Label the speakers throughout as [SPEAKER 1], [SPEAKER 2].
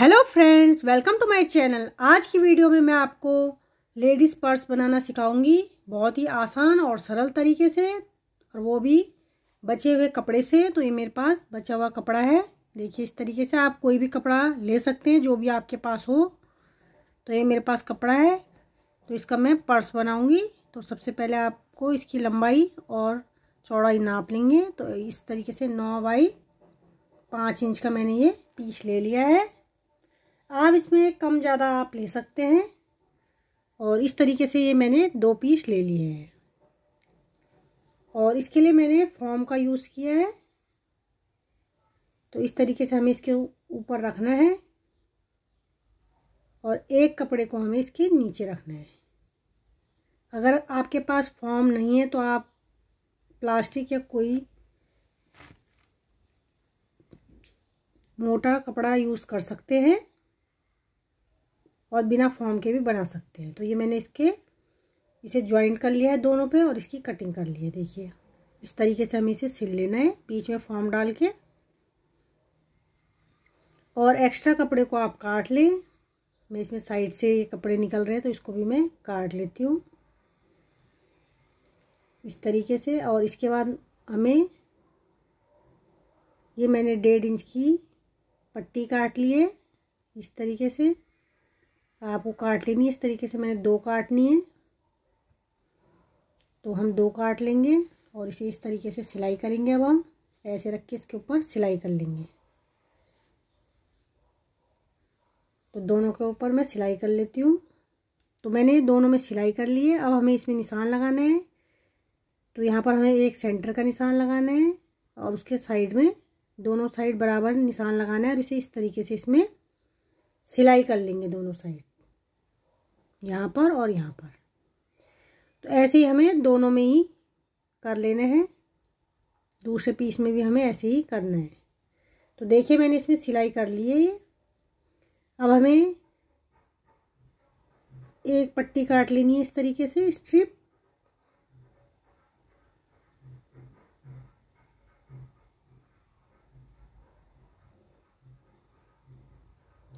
[SPEAKER 1] hello friends welcome to my channel आज की video में मैं आपको लेडीज़ पर्स बनाना सिखाऊंगी बहुत ही आसान और सरल तरीके से और वो भी बचे हुए कपड़े से तो ये मेरे पास बचा हुआ कपड़ा है देखिए इस तरीके से आप कोई भी कपड़ा ले सकते हैं जो भी आपके पास हो तो ये मेरे पास कपड़ा है तो इसका मैं पर्स बनाऊँगी तो सबसे पहले आपको इसकी लंबाई और चौड़ाई नाप लेंगे तो इस तरीके से नौ बाई पाँच इंच का मैंने ये पीस ले लिया है आप इसमें कम ज़्यादा आप ले सकते हैं और इस तरीके से ये मैंने दो पीस ले लिए हैं और इसके लिए मैंने फॉर्म का यूज़ किया है तो इस तरीके से हमें इसके ऊपर रखना है और एक कपड़े को हमें इसके नीचे रखना है अगर आपके पास फॉर्म नहीं है तो आप प्लास्टिक या कोई मोटा कपड़ा यूज़ कर सकते हैं और बिना फॉर्म के भी बना सकते हैं तो ये मैंने इसके इसे ज्वाइंट कर लिया है दोनों पे और इसकी कटिंग कर ली है देखिए इस तरीके से हमें इसे सिल लेना है बीच में फॉर्म डाल के और एक्स्ट्रा कपड़े को आप काट लें मैं इसमें साइड से ये कपड़े निकल रहे हैं तो इसको भी मैं काट लेती हूँ इस तरीके से और इसके बाद हमें ये मैंने डेढ़ इंच की पट्टी काट ली है इस तरीके से आपको काट लेनी है इस तरीके से मैंने दो काटनी है तो हम दो काट लेंगे और इसे इस तरीके से सिलाई करेंगे अब हम ऐसे रख के इसके ऊपर सिलाई कर लेंगे तो दोनों के ऊपर मैं सिलाई कर लेती हूँ तो मैंने दोनों में सिलाई कर ली है अब हमें इसमें निशान लगाना है तो यहाँ पर हमें एक सेंटर का निशान लगाना है और उसके साइड में दोनों साइड बराबर निशान लगाना है और इसे इस तरीके से इसमें सिलाई कर लेंगे दोनों साइड यहाँ पर और यहाँ पर तो ऐसे ही हमें दोनों में ही कर लेने हैं दूसरे पीस में भी हमें ऐसे ही करना है तो देखिए मैंने इसमें सिलाई कर ली है ये अब हमें एक पट्टी काट लेनी है इस तरीके से स्ट्रिप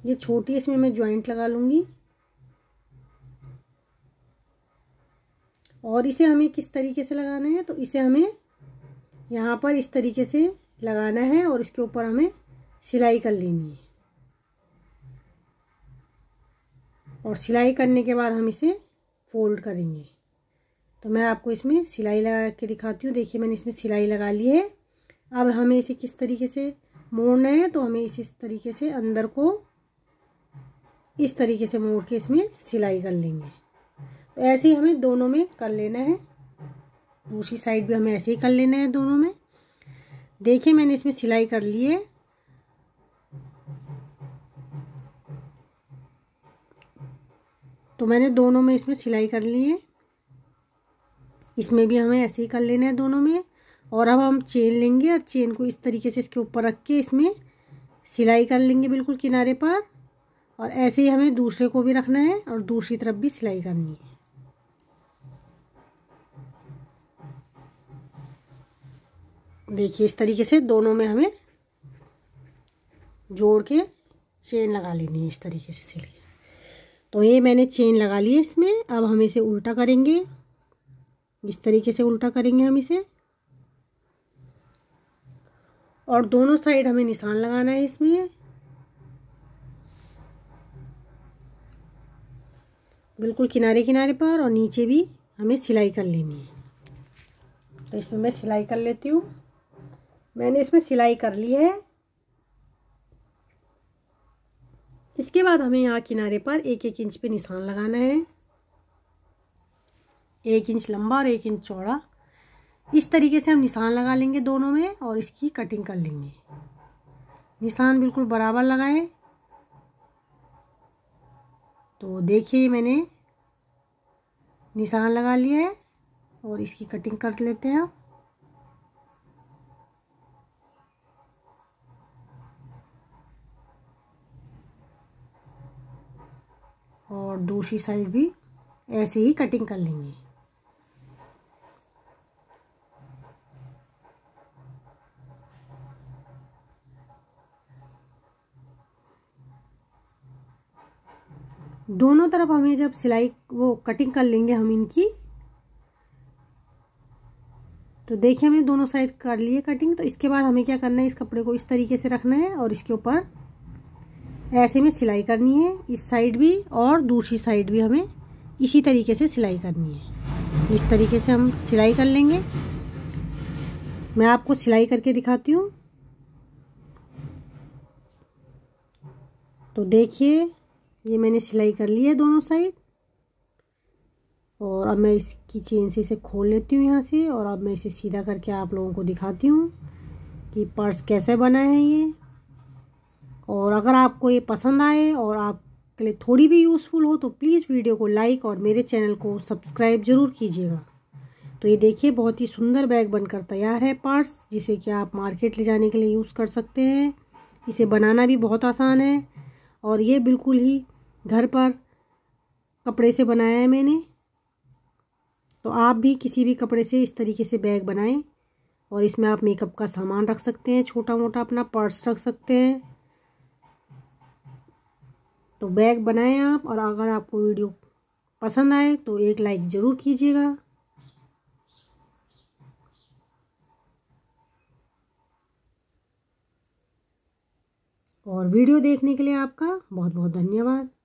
[SPEAKER 1] ये छोटी इसमें मैं ज्वाइंट लगा लूंगी और इसे हमें किस तरीके से लगाना है तो इसे हमें यहाँ पर इस तरीके से लगाना है और इसके ऊपर हमें सिलाई कर लेनी है और सिलाई करने के बाद हम इसे फोल्ड करेंगे तो मैं आपको इसमें सिलाई लगा के दिखाती हूँ देखिए मैंने इसमें सिलाई लगा ली है अब हमें इसे किस तरीके से मोड़ना है तो हमें इसे इस तरीके से अंदर को इस तरीके से मोड़ के इसमें सिलाई कर लेंगे तो ऐसे ही हमें दोनों में कर लेना है दूसरी साइड भी हमें ऐसे ही कर लेना है दोनों में देखिए मैंने इसमें सिलाई कर ली है तो मैंने दोनों में इसमें सिलाई कर ली है इसमें भी हमें ऐसे ही कर लेना है दोनों में और अब हम चेन लेंगे और चेन को इस तरीके से इसके ऊपर रख के इसमें सिलाई कर लेंगे बिल्कुल किनारे पर और ऐसे ही हमें दूसरे को भी रखना है और दूसरी तरफ भी सिलाई करनी है देखिए इस तरीके से दोनों में हमें जोड़ के चेन लगा लेनी है इस तरीके से सिल के तो ये मैंने चेन लगा ली है इसमें अब हम इसे उल्टा करेंगे इस तरीके से उल्टा करेंगे हम इसे और दोनों साइड हमें निशान लगाना है इसमें बिल्कुल किनारे किनारे पर और नीचे भी हमें सिलाई कर लेनी है तो इसमें मैं सिलाई कर लेती हूँ मैंने इसमें सिलाई कर ली है इसके बाद हमें यहाँ किनारे पर एक एक इंच पे निशान लगाना है एक इंच लंबा और एक इंच चौड़ा इस तरीके से हम निशान लगा लेंगे दोनों में और इसकी कटिंग कर लेंगे निशान बिल्कुल बराबर लगाएं तो देखिए मैंने निशान लगा लिया है और इसकी कटिंग कर लेते हैं और दूसरी साइड भी ऐसे ही कटिंग कर लेंगे दोनों तरफ हमें जब सिलाई वो कटिंग कर लेंगे हम इनकी तो देखिए हमने दोनों साइड कर लिए कटिंग तो इसके बाद हमें क्या करना है इस कपड़े को इस तरीके से रखना है और इसके ऊपर ऐसे में सिलाई करनी है इस साइड भी और दूसरी साइड भी हमें इसी तरीके से सिलाई करनी है इस तरीके से हम सिलाई कर लेंगे मैं आपको सिलाई करके दिखाती हूँ तो देखिए ये मैंने सिलाई कर ली है दोनों साइड और अब मैं इसकी चेन से इसे खोल लेती हूँ यहाँ से और अब मैं इसे सीधा करके आप लोगों को दिखाती हूँ कि पर्स कैसे बना है ये और अगर आपको ये पसंद आए और आपके लिए थोड़ी भी यूज़फुल हो तो प्लीज़ वीडियो को लाइक और मेरे चैनल को सब्सक्राइब ज़रूर कीजिएगा तो ये देखिए बहुत ही सुंदर बैग बनकर तैयार है पार्ट्स जिसे कि आप मार्केट ले जाने के लिए यूज़ कर सकते हैं इसे बनाना भी बहुत आसान है और ये बिल्कुल ही घर पर कपड़े से बनाया है मैंने तो आप भी किसी भी कपड़े से इस तरीके से बैग बनाएं और इसमें आप मेकअप का सामान रख सकते हैं छोटा मोटा अपना पर्स रख सकते हैं तो बैग बनाएं आप और अगर आपको वीडियो पसंद आए तो एक लाइक ज़रूर कीजिएगा और वीडियो देखने के लिए आपका बहुत बहुत धन्यवाद